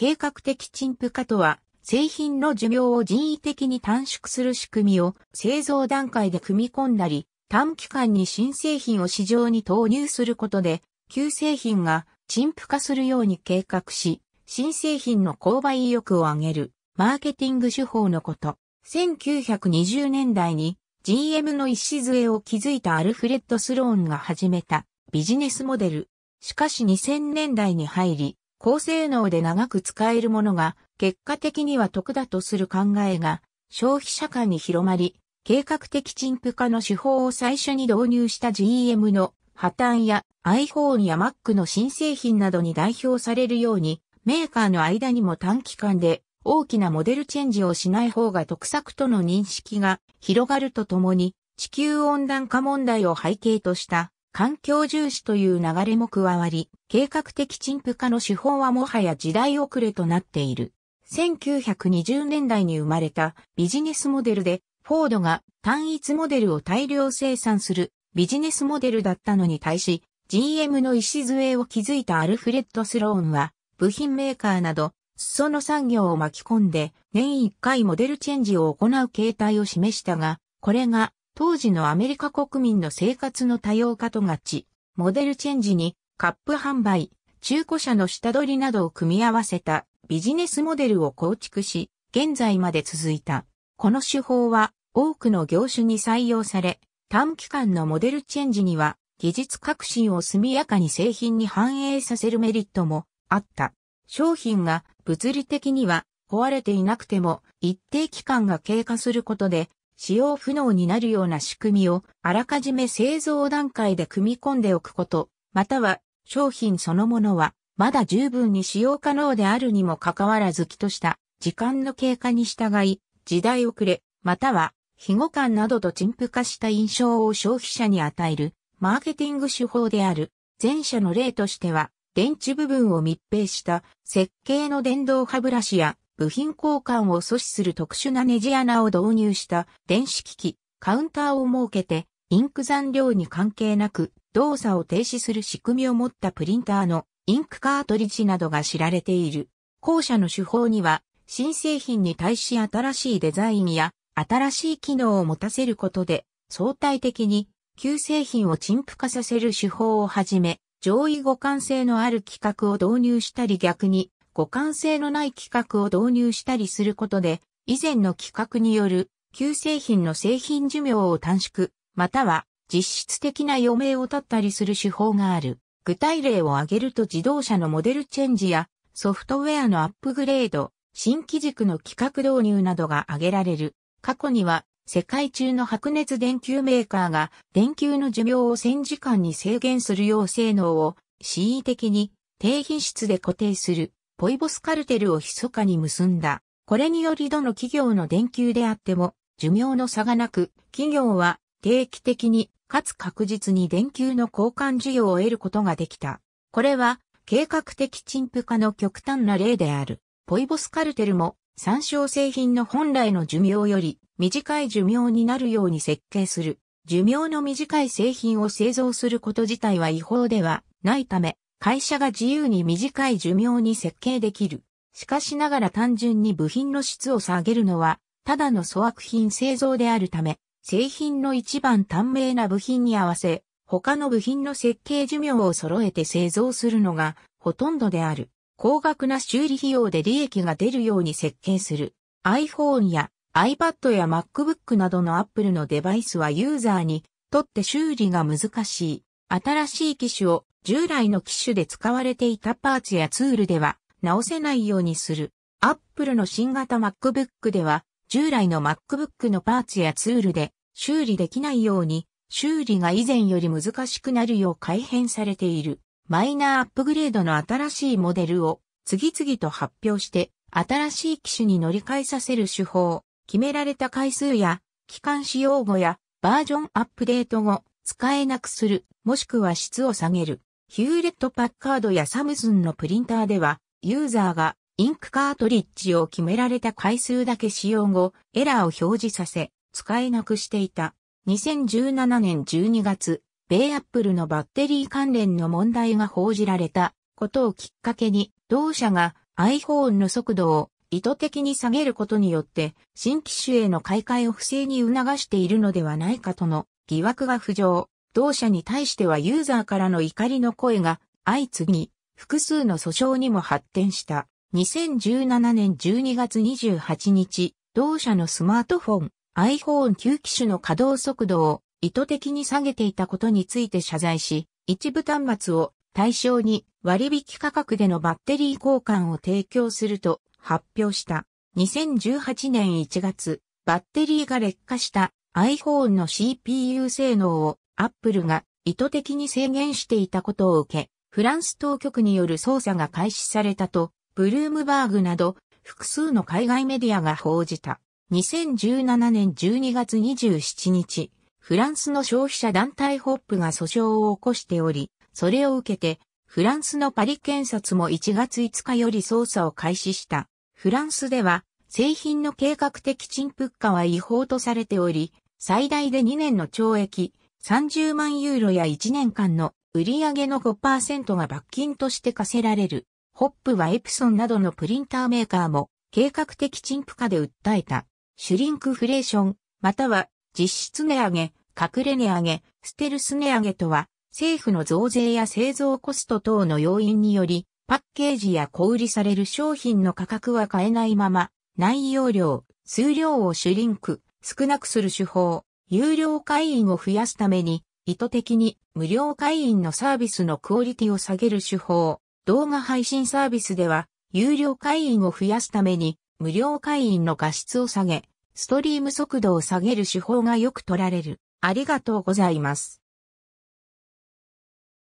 計画的陳腐化とは、製品の寿命を人為的に短縮する仕組みを製造段階で組み込んだり、短期間に新製品を市場に投入することで、旧製品が陳腐化するように計画し、新製品の購買意欲を上げる、マーケティング手法のこと。1920年代に GM の礎を築いたアルフレッド・スローンが始めたビジネスモデル。しかし2000年代に入り、高性能で長く使えるものが結果的には得だとする考えが消費者間に広まり、計画的陳腐化の手法を最初に導入した GM の破綻や iPhone や Mac の新製品などに代表されるように、メーカーの間にも短期間で大きなモデルチェンジをしない方が得策との認識が広がるとともに、地球温暖化問題を背景とした環境重視という流れも加わり、計画的陳腐化の手法はもはや時代遅れとなっている。1920年代に生まれたビジネスモデルで、フォードが単一モデルを大量生産するビジネスモデルだったのに対し、GM の礎を築いたアルフレッド・スローンは、部品メーカーなど、裾の産業を巻き込んで、年1回モデルチェンジを行う形態を示したが、これが当時のアメリカ国民の生活の多様化と合致、モデルチェンジにカップ販売、中古車の下取りなどを組み合わせたビジネスモデルを構築し、現在まで続いた。この手法は多くの業種に採用され、短期間のモデルチェンジには技術革新を速やかに製品に反映させるメリットもあった。商品が物理的には壊れていなくても一定期間が経過することで使用不能になるような仕組みをあらかじめ製造段階で組み込んでおくこと、または商品そのものはまだ十分に使用可能であるにもかかわらずきとした時間の経過に従い、時代遅れ、または非互感などと陳腐化した印象を消費者に与えるマーケティング手法である。前者の例としては、電池部分を密閉した設計の電動歯ブラシや部品交換を阻止する特殊なネジ穴を導入した電子機器、カウンターを設けて、インク残量に関係なく動作を停止する仕組みを持ったプリンターのインクカートリッジなどが知られている。後者の手法には、新製品に対し新しいデザインや新しい機能を持たせることで、相対的に旧製品を陳腐化させる手法をはじめ、上位互換性のある規格を導入したり逆に互換性のない規格を導入したりすることで、以前の規格による旧製品の製品寿命を短縮、または実質的な余命を絶ったりする手法がある。具体例を挙げると自動車のモデルチェンジやソフトウェアのアップグレード、新機軸の規格導入などが挙げられる。過去には世界中の白熱電球メーカーが電球の寿命を1000時間に制限するよう性能を恣意的に低品質で固定するポイボスカルテルを密かに結んだ。これによりどの企業の電球であっても、寿命の差がなく、企業は定期的に、かつ確実に電球の交換需要を得ることができた。これは、計画的陳腐化の極端な例である。ポイボスカルテルも、参照製品の本来の寿命より短い寿命になるように設計する。寿命の短い製品を製造すること自体は違法ではないため、会社が自由に短い寿命に設計できる。しかしながら単純に部品の質を下げるのは、ただの粗悪品製造であるため、製品の一番短命な部品に合わせ、他の部品の設計寿命を揃えて製造するのがほとんどである。高額な修理費用で利益が出るように設計する。iPhone や iPad や MacBook などの Apple のデバイスはユーザーにとって修理が難しい。新しい機種を従来の機種で使われていたパーツやツールでは直せないようにする。Apple の新型 MacBook では、従来の MacBook のパーツやツールで修理できないように、修理が以前より難しくなるよう改変されている。マイナーアップグレードの新しいモデルを次々と発表して、新しい機種に乗り換えさせる手法、決められた回数や、期間使用後や、バージョンアップデート後、使えなくする、もしくは質を下げる。ヒューレット・パッカードやサムスンのプリンターでは、ユーザーがインクカートリッジを決められた回数だけ使用後、エラーを表示させ、使えなくしていた。2017年12月、米アップルのバッテリー関連の問題が報じられたことをきっかけに、同社が iPhone の速度を意図的に下げることによって、新機種への買い替えを不正に促しているのではないかとの疑惑が浮上。同社に対してはユーザーからの怒りの声が相次ぎ、複数の訴訟にも発展した。2017年12月28日、同社のスマートフォン iPhone9 機種の稼働速度を意図的に下げていたことについて謝罪し、一部端末を対象に割引価格でのバッテリー交換を提供すると発表した。2018年1月、バッテリーが劣化した iPhone の CPU 性能をアップルが意図的に制限していたことを受け、フランス当局による捜査が開始されたと、ブルームバーグなど複数の海外メディアが報じた。2017年12月27日、フランスの消費者団体ホップが訴訟を起こしており、それを受けて、フランスのパリ検察も1月5日より捜査を開始した。フランスでは、製品の計画的陳腐化は違法とされており、最大で2年の懲役、30万ユーロや1年間の売上の5%が罰金として課せられる。ホップはエプソンなどのプリンターメーカーも計画的陳腐化で訴えた。シュリンクフレーション、または実質値上げ、隠れ値上げ、ステルス値上げとは、政府の増税や製造コスト等の要因により、パッケージや小売りされる商品の価格は変えないまま、内容量、数量をシュリンク、少なくする手法、有料会員を増やすために、意図的に無料会員のサービスのクオリティを下げる手法。動画配信サービスでは、有料会員を増やすために、無料会員の画質を下げ、ストリーム速度を下げる手法がよく取られる。ありがとうございます。